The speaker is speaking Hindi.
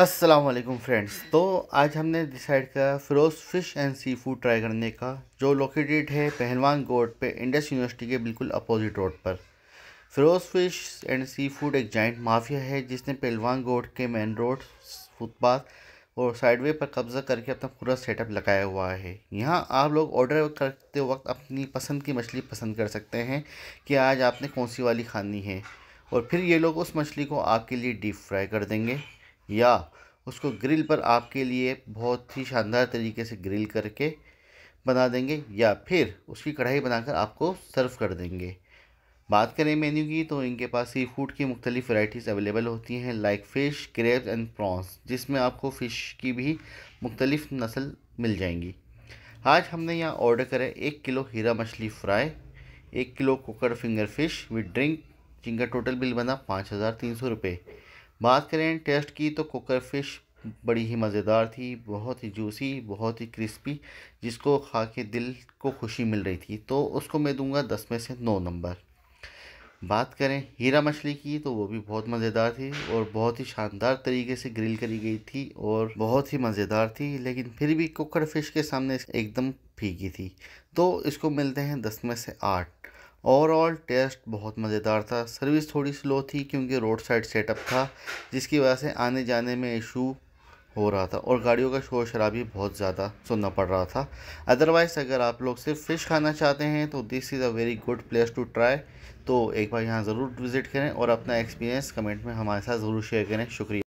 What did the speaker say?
असलम फ्रेंड्स तो आज हमने डिसाइड किया Firoz fish and seafood try करने का जो लोकेटेड है पहलवान गोड पे इंडस यूनिवर्सिटी के बिल्कुल अपोजिट रोड पर Firoz fish and seafood एक जॉइंट माफिया है जिसने पहलवान गोड के मेन रोड फुटपाथ और साइडवे पर कब्ज़ा करके अपना पूरा सेटअप लगाया हुआ है यहाँ आप लोग ऑर्डर करते वक्त अपनी पसंद की मछली पसंद कर सकते हैं कि आज आपने कौन सी वाली खानी है और फिर ये लोग उस मछली को आपके लिए डीप फ्राई कर देंगे या उसको ग्रिल पर आपके लिए बहुत ही शानदार तरीके से ग्रिल करके बना देंगे या फिर उसकी कढ़ाई बनाकर आपको सर्व कर देंगे बात करें मेन्यू की तो इनके पास सी फूड की मुख्तलिफ वैराइटीज़ अवेलेबल होती हैं like fish crabs and prawns जिसमें आपको फ़िश की भी मुख्तलिफ नस्ल मिल जाएंगी आज हमने यहाँ ऑर्डर करें एक किलो हीरा मछली फ्राई एक किलो कुकर फिंगर फिश विद ड्रिंक जिनका टोटल बिल बना पाँच हज़ार तीन सौ रुपये बात करें टेस्ट की तो कुकर फिश बड़ी ही मज़ेदार थी बहुत ही जूसी बहुत ही क्रिस्पी जिसको खा के दिल को खुशी मिल रही थी तो उसको मैं दूंगा दस में से नौ नंबर बात करें हीरा मछली की तो वो भी बहुत मज़ेदार थी और बहुत ही शानदार तरीके से ग्रिल करी गई थी और बहुत ही मज़ेदार थी लेकिन फिर भी कुकर फिश के सामने एकदम फीकी थी तो इसको मिलते हैं दस में से आठ ओवरऑल टेस्ट बहुत मज़ेदार था सर्विस थोड़ी स्लो थी क्योंकि रोड साइड सेटअप था जिसकी वजह से आने जाने में इशू हो रहा था और गाड़ियों का शोर शराबी बहुत ज़्यादा सुनना पड़ रहा था अदरवाइज़ अगर आप लोग सिर्फ फ़िश खाना चाहते हैं तो this is a very good place to try तो एक बार यहाँ ज़रूर विज़िट करें और अपना एक्सपीरियंस कमेंट में हमारे साथ ज़रूर शेयर करें शुक्रिया